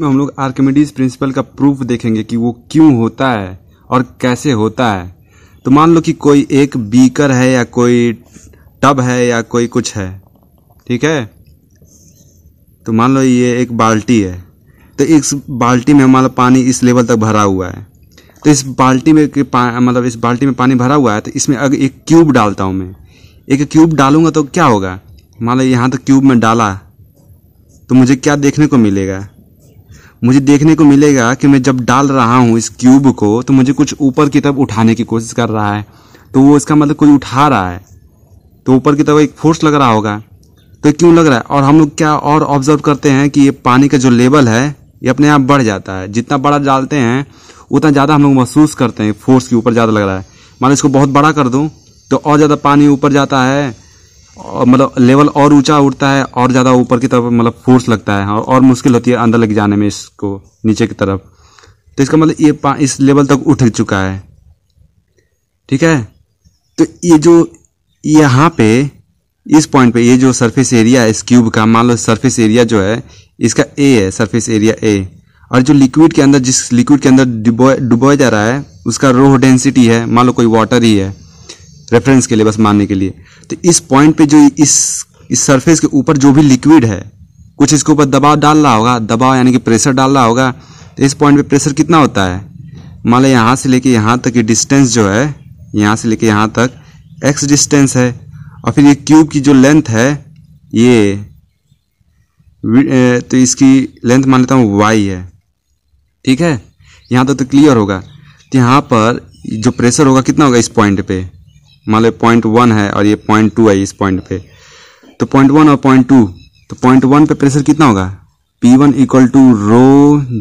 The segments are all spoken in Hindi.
में हम लोग आर्कमिडीज प्रिंसिपल का प्रूफ देखेंगे कि वो क्यों होता है और कैसे होता है तो मान लो कि कोई एक बीकर है या कोई टब है या कोई कुछ है ठीक है तो मान लो ये एक बाल्टी है तो इस बाल्टी में हमारा पानी इस लेवल तक भरा हुआ है तो इस बाल्टी में मतलब इस बाल्टी में पानी भरा हुआ है तो इसमें अगर एक क्यूब डालता हूँ मैं एक क्यूब डालूंगा तो क्या होगा मान लो यहाँ तो क्यूब में डाला तो मुझे क्या देखने को मिलेगा मुझे देखने को मिलेगा कि मैं जब डाल रहा हूँ इस क्यूब को तो मुझे कुछ ऊपर की तरफ उठाने की कोशिश कर रहा है तो वो इसका मतलब कोई उठा रहा है तो ऊपर की तरफ एक फोर्स लग रहा होगा तो क्यों लग रहा है और हम लोग क्या और ऑब्जर्व करते हैं कि ये पानी का जो लेवल है ये अपने आप बढ़ जाता है जितना बड़ा डालते हैं उतना ज़्यादा हम लोग महसूस करते हैं फोर्स के ऊपर ज़्यादा लग रहा है मान इसको बहुत बड़ा कर दूँ तो और ज़्यादा पानी ऊपर जाता है मतलब लेवल और ऊंचा उठता है और ज़्यादा ऊपर की तरफ मतलब फोर्स लगता है और, और मुश्किल होती है अंदर लग जाने में इसको नीचे की तरफ तो इसका मतलब ये इस लेवल तक उठ चुका है ठीक है तो ये जो यहाँ पे इस पॉइंट पे ये जो सरफेस एरिया है इस क्यूब का मान लो सरफेस एरिया जो है इसका ए है सरफेस एरिया ए और जो लिक्विड के अंदर जिस लिक्विड के अंदर डुबोया जा रहा है उसका रोह डेंसिटी है मान लो कोई वाटर ही है रेफरेंस के लिए बस मानने के लिए तो इस पॉइंट पे जो इस इस सरफेस के ऊपर जो भी लिक्विड है कुछ इसके ऊपर दबाव डाल रहा होगा दबाव यानी कि प्रेशर डाल रहा होगा तो इस पॉइंट पे प्रेशर कितना होता है मान लें यहाँ से लेके यहाँ तक ये डिस्टेंस जो है यहाँ से लेके यहाँ तक एक्स डिस्टेंस है और फिर ये क्यूब की जो लेंथ है ये तो इसकी लेंथ मान लेता हूँ वाई है ठीक है यहाँ तक तो क्लियर तो होगा तो यहाँ पर जो प्रेशर होगा कितना होगा इस पॉइंट पे मान लो पॉइंट वन है और ये पॉइंट टू है इस पॉइंट पे तो पॉइंट वन और पॉइंट टू तो पॉइंट वन पे प्रेशर कितना होगा P one equal to rho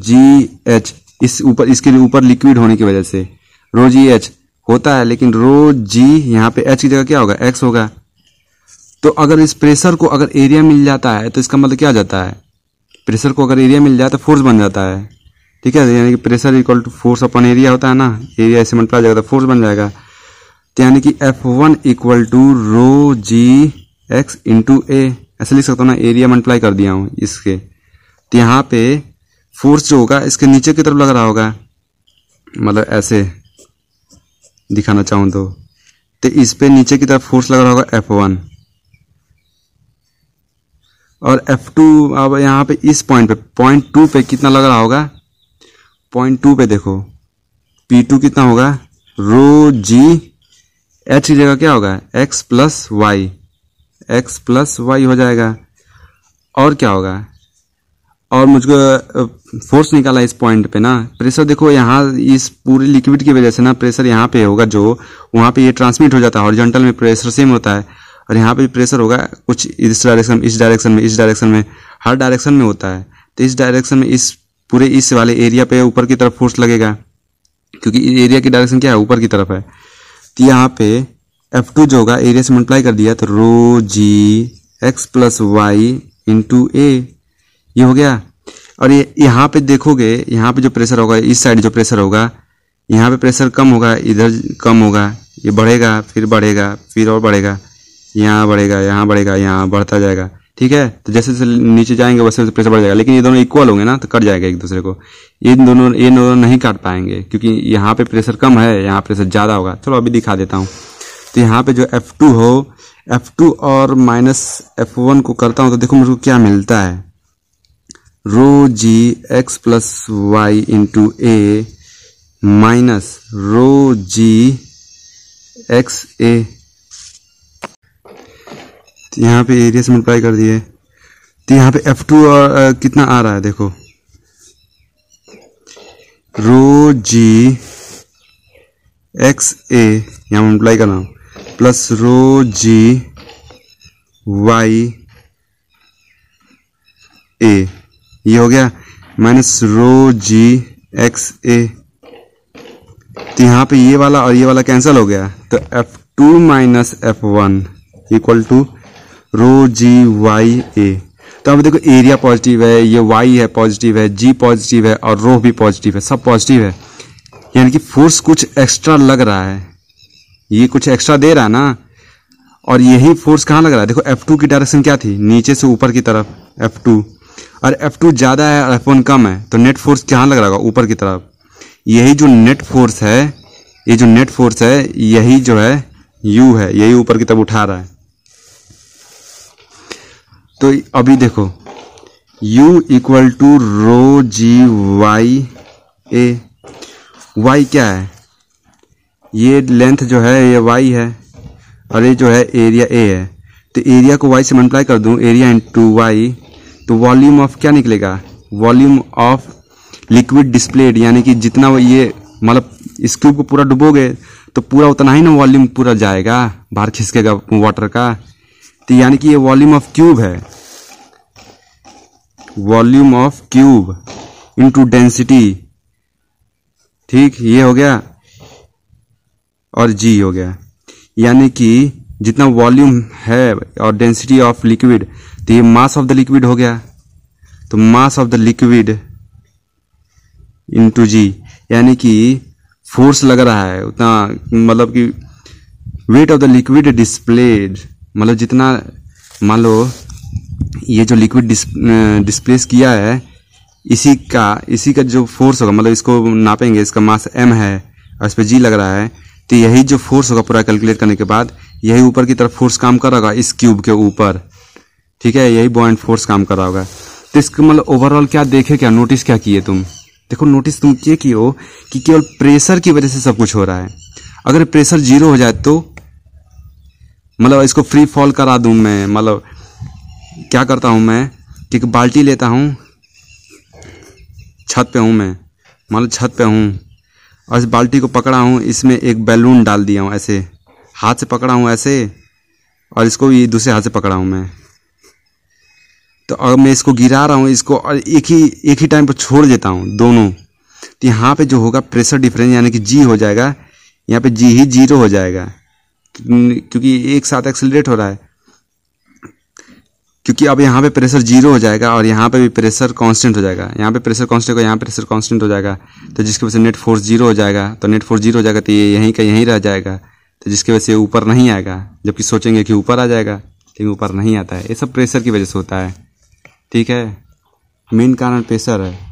G H इस ऊपर इसके ऊपर लिक्विड होने की वजह से रो जी एच होता है लेकिन रो जी यहाँ पे एच की जगह क्या होगा एक्स होगा तो अगर इस प्रेशर को अगर एरिया मिल जाता है तो इसका मतलब क्या जाता है प्रेशर को अगर एरिया मिल जाए तो फोर्स बन जाता है ठीक है यानी कि pressure equal to force upon area होता है ना एरिया ऐसे मल्टीप्लाई जाएगा तो फोर्स बन जाएगा यानी कि F one equal to rho G X into A ऐसे लिख सकता हूँ ना एरिया मल्टीप्लाई कर दिया हूँ इसके तो यहाँ पे फोर्स जो होगा इसके नीचे की तरफ लग रहा होगा मतलब ऐसे दिखाना चाहूँ तो तो इस पर नीचे की तरफ फोर्स लग रहा होगा एफ वन और एफ टू अब यहाँ पे इस पॉइंट पे पॉइंट टू पे कितना लग रहा होगा पॉइंट टू पे देखो पी टू कितना होगा रो जी एच की जगह क्या होगा X plus Y X plus Y हो जाएगा और क्या होगा और मुझको फोर्स निकाला इस पॉइंट पे ना प्रेशर देखो यहाँ इस पूरी लिक्विड की वजह से ना प्रेशर यहाँ पे होगा जो वहाँ पे ये ट्रांसमिट हो जाता है हॉरिजॉन्टल में प्रेशर सेम होता है और यहाँ पे प्रेशर होगा कुछ इस डायरेक्शन इस डायरेक्शन में इस डायरेक्शन में हर डायरेक्शन में होता है तो इस डायरेक्शन में इस पूरे इस वाले एरिया पे ऊपर की तरफ फोर्स लगेगा क्योंकि एरिया की डायरेक्शन क्या है ऊपर की तरफ है तो यहाँ पे एफ टू जो होगा एरिया से मल्टीप्लाई कर दिया तो rho G X plus Y into A ये हो गया और ये यहाँ पे देखोगे यहाँ पे जो प्रेशर होगा इस साइड जो प्रेशर होगा यहाँ पे प्रेशर कम होगा इधर कम होगा ये बढ़ेगा फिर बढ़ेगा फिर और बढ़ेगा यहाँ बढ़ेगा यहाँ बढ़ेगा यहाँ बढ़ता जाएगा ठीक है तो जैसे जैसे नीचे जाएंगे वैसे वैसे प्रेशर बढ़ जाएगा लेकिन ये दोनों इक्वल होंगे ना तो कट जाएगा एक दूसरे को इन दोनों ये दोनों नहीं काट पाएंगे क्योंकि यहाँ पे प्रेशर कम है यहाँ प्रेशर ज़्यादा होगा चलो अभी दिखा देता हूँ तो यहाँ पे जो एफ टू हो एफ टू और माइनस एफ वन को करता हूँ तो देखो मुझको क्या मिलता है rho G X plus Y into A minus rho G X A यहाँ पे एरिया से मल्टीप्लाई कर दिए तो यहाँ पे एफ टू और कितना आ रहा है देखो रो जी एक्स ए यहाँ मल्टीप्लाई कर रहा हूँ प्लस रो जी वाई ए ये हो गया माइनस रो जी एक्स ए तो यहाँ पे ये वाला और ये वाला कैंसिल हो गया तो F two minus F one equal to rho G Y A तो हम देखो एरिया पॉजिटिव है ये वाई है पॉजिटिव है जी पॉजिटिव है और रो भी पॉजिटिव है सब पॉजिटिव है यानी कि फोर्स कुछ एक्स्ट्रा लग रहा है ये कुछ एक्स्ट्रा दे रहा है ना और यही फोर्स कहाँ लग रहा है देखो F2 की डायरेक्शन क्या थी नीचे से ऊपर की तरफ F2 और F2 ज़्यादा है और F1 कम है तो नेट फोर्स कहाँ लग रहा होगा ऊपर की तरफ यही जो नेट फोर्स है ये जो नेट फोर्स है यही जो है यू है यही ऊपर की तरफ उठा रहा है तो अभी देखो u equal to rho G Y A Y क्या है ये लेंथ जो है ये वाई है और ये जो है एरिया ए है तो एरिया को वाई से मल्टीप्लाई कर दूँ एरिया इन टू वाई तो वॉल्यूम ऑफ क्या निकलेगा वॉल्यूम ऑफ लिक्विड डिस्प्लेड यानी कि जितना वो ये मतलब इस क्यूब को पूरा डुबोगे तो पूरा उतना ही ना वॉल्यूम पूरा जाएगा बाहर खिसकेगा वाटर का तो यानी कि ये वॉल्यूम ऑफ क्यूब है volume of cube into density ठीक ये हो गया और जी हो गया यानी कि जितना वॉल्यूम है और डेंसिटी ऑफ लिक्विड तो ये मास ऑफ द लिक्विड हो गया तो mass of the liquid into G यानी कि फोर्स लग रहा है उतना मतलब कि weight of the liquid displaced मतलब जितना मान लो ये जो लिक्विड डिस, डिस्प्लेस किया है इसी का इसी का जो फोर्स होगा मतलब इसको नापेंगे इसका मास एम है और इस पर जी लग रहा है तो यही जो फोर्स होगा पूरा कैलकुलेट करने के बाद यही ऊपर की तरफ फोर्स काम कर रहा होगा इस क्यूब के ऊपर ठीक है यही बॉइंट फोर्स काम कर रहा होगा तो इसको मतलब ओवरऑल क्या देखे क्या नोटिस क्या किए तुम देखो नोटिस तुम ये किए हो कि केवल प्रेशर की वजह से सब कुछ हो रहा है अगर प्रेशर जीरो हो जाए तो मतलब इसको फ्री फॉल करा दूँ मैं मतलब क्या करता हूँ मैं कि बाल्टी लेता हूँ छत पे हूँ मैं मतलब छत पे हूँ और इस बाल्टी को पकड़ा हूँ इसमें एक बैलून डाल दिया हूँ ऐसे हाथ से पकड़ा हूँ ऐसे और इसको ये दूसरे हाथ से पकड़ा हूँ मैं तो अगर मैं इसको गिरा रहा हूँ इसको और एक ही एक ही टाइम पर छोड़ देता हूँ दोनों तो यहाँ पे जो होगा प्रेशर डिफरेंस यानी कि जी हो जाएगा यहाँ पे जी ही जीरो हो जाएगा क्योंकि एक साथ एक्सेलरेट हो रहा है क्योंकि अब यहाँ पे प्रेशर जीरो हो जाएगा और यहाँ पे भी प्रेशर कांस्टेंट हो जाएगा यहाँ पे प्रेशर कांस्टेंट होगा यहाँ प्रेशर कांस्टेंट हो जाएगा तो जिसकी वजह से नेट फोर्स जीरो हो जाएगा तो नेट फोर्स जीरो हो जाएगा तो ये यहीं का यहीं रह जाएगा तो जिसकी वजह से ऊपर नहीं आएगा जबकि सोचेंगे कि ऊपर आ जाएगा लेकिन ऊपर नहीं आता है ये सब प्रेशर की वजह से होता है ठीक है मेन कारण प्रेशर है